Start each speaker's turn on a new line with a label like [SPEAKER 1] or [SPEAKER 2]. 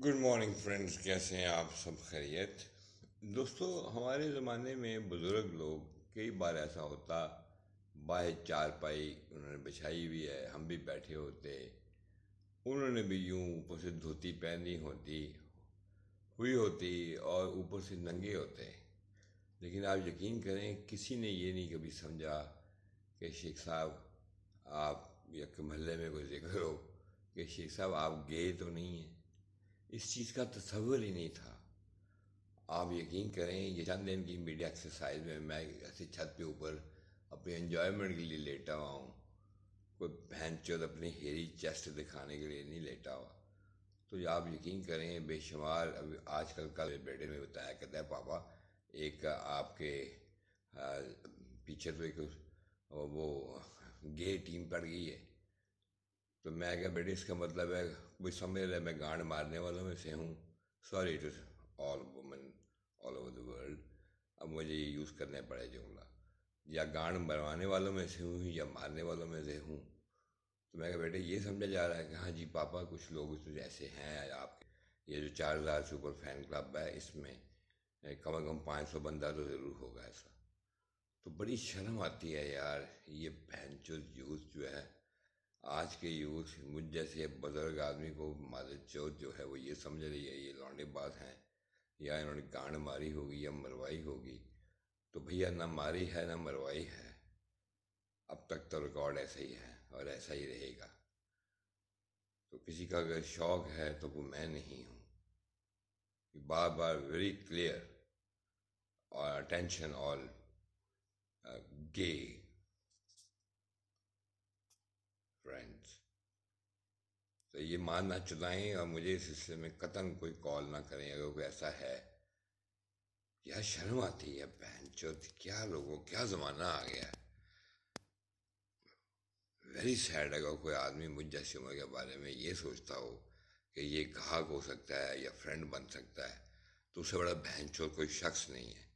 [SPEAKER 1] good morning friends कैसे हैं आप सब खैरियत दोस्तों हमारे ज़माने में बुज़ुर्ग लोग कई बार ऐसा होता बाहे चार पाई उन्होंने बिछाई हुई है हम भी बैठे होते उन्होंने भी यूं ऊपर से धोती पहनी होती हुई होती और ऊपर से नंगे होते लेकिन आप यकीन करें किसी ने ये नहीं कभी समझा कि शेख साहब आप या महल्ले में कोई जिक्र हो कि शेख साहब आप गए तो नहीं हैं इस चीज़ का तस्वर तो ही नहीं था आप यकीन करें ये चंद दिन की मीडिया एक्सरसाइज में मैं ऐसे छत पे ऊपर अपने इन्जॉयमेंट के लिए लेटा हुआ हूँ कोई बहन चौथ अपनी हेरी चेस्ट दिखाने के लिए नहीं लेटा हुआ तो आप यकीन करें बेशुमार अभी आजकल का बेटे में बताया कहता है पापा एक आपके पीछे तो एक वो गे टीम पड़ गई है तो मैं क्या बेटे इसका मतलब है कोई समझ रहा है मैं गांड मारने वालों में से हूँ sorry to all women all over the world अब मुझे ये यूज़ करने पड़े जुमला या गांड मरवाने वालों में से हूँ या मारने वालों में से हूँ तो मैं क्या बेटे ये समझा जा रहा है कि हाँ जी पापा कुछ लोग तो ऐसे हैं आपके ये जो चार हज़ार से फैन क्लब है इसमें कम अज़ कम पाँच सौ बंदा तो ज़रूर होगा ऐसा तो बड़ी शर्म आती है यार ये भैंचो यूज़ जो है आज के यूथ मुझ जैसे बुजुर्ग आदमी को मादर चौथ जो है वो ये समझ रही है ये लौंडे बात हैं या इन्होंने गांड मारी होगी या मरवाई होगी तो भैया ना मारी है ना मरवाई है अब तक तो रिकॉर्ड ऐसा ही है और ऐसा ही रहेगा तो किसी का अगर शौक है तो वो मैं नहीं हूँ बार बार वेरी क्लियर और अटेंशन ऑल गे फ्रेंड्स तो ये मान ना चलाएं और मुझे इस हिस्से में कतन कोई कॉल ना करें अगर कोई ऐसा है यह शर्म आती है बहन चौथ क्या लोगों क्या ज़माना आ गया वेरी सैड अगर कोई आदमी मुझ जैसी उम्र के बारे में ये सोचता हो कि ये ग्राहक हो सकता है या फ्रेंड बन सकता है तो उससे बड़ा बहन चोर कोई शख्स नहीं है